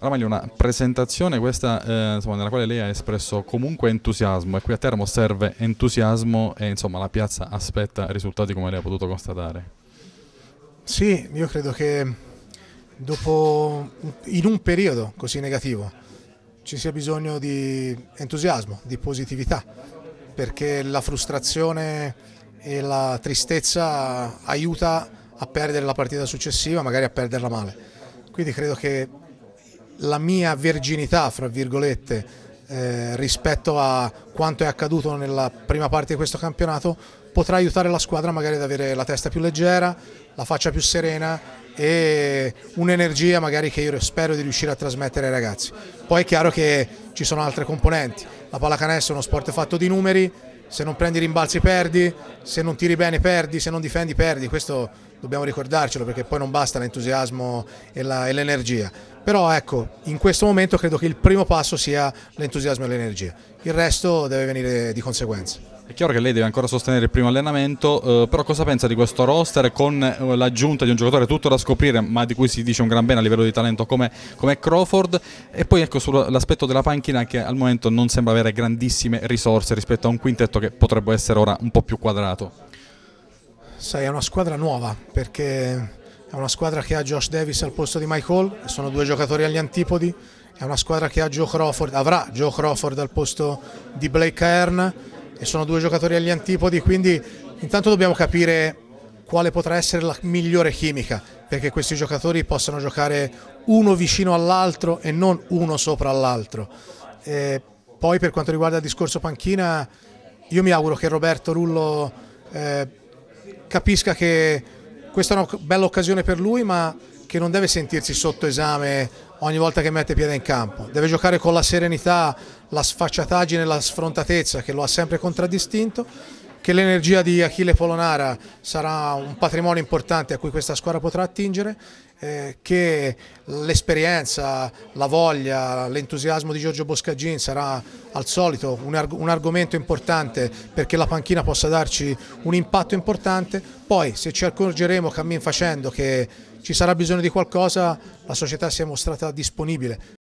allora una presentazione questa eh, insomma, nella quale lei ha espresso comunque entusiasmo e qui a Teramo serve entusiasmo e insomma la piazza aspetta risultati come lei ha potuto constatare. Sì, io credo che dopo, in un periodo così negativo ci sia bisogno di entusiasmo, di positività, perché la frustrazione e la tristezza aiuta a perdere la partita successiva, magari a perderla male. Quindi credo che la mia verginità, fra virgolette, eh, rispetto a quanto è accaduto nella prima parte di questo campionato, potrà aiutare la squadra magari ad avere la testa più leggera, la faccia più serena e un'energia magari che io spero di riuscire a trasmettere ai ragazzi. Poi è chiaro che ci sono altre componenti, la pallacanestro è uno sport fatto di numeri, se non prendi rimbalzi perdi, se non tiri bene perdi, se non difendi perdi, questo dobbiamo ricordarcelo perché poi non basta l'entusiasmo e, l'energia. Però ecco, in questo momento credo che il primo passo sia l'entusiasmo e l'energia, il resto deve venire di conseguenza. È chiaro che lei deve ancora sostenere il primo allenamento, eh, però cosa pensa di questo roster con eh, l'aggiunta di un giocatore tutto da scoprire, ma di cui si dice un gran bene a livello di talento come, come Crawford? E poi ecco sull'aspetto della panchina che al momento non sembra avere grandissime risorse rispetto a un quintetto che potrebbe essere ora un po' più quadrato. Sai, è una squadra nuova perché è una squadra che ha Josh Davis al posto di Mike Hall, sono due giocatori agli antipodi, è una squadra che ha Joe Crawford, avrà Joe Crawford al posto di Blake Kern e sono due giocatori agli antipodi, quindi intanto dobbiamo capire quale potrà essere la migliore chimica perché questi giocatori possano giocare uno vicino all'altro e non uno sopra l'altro. poi per quanto riguarda il discorso panchina, io mi auguro che Roberto Rullo eh, capisca che questa è una bella occasione per lui, ma che non deve sentirsi sotto esame ogni volta che mette piede in campo. Deve giocare con la serenità, la sfacciataggine, la sfrontatezza che lo ha sempre contraddistinto che l'energia di Achille Polonara sarà un patrimonio importante a cui questa squadra potrà attingere, eh, che l'esperienza, la voglia, l'entusiasmo di Giorgio Boscagin sarà al solito un, arg un, argomento importante perché la panchina possa darci un impatto importante, poi se ci accorgeremo cammin facendo che ci sarà bisogno di qualcosa, la società si è mostrata disponibile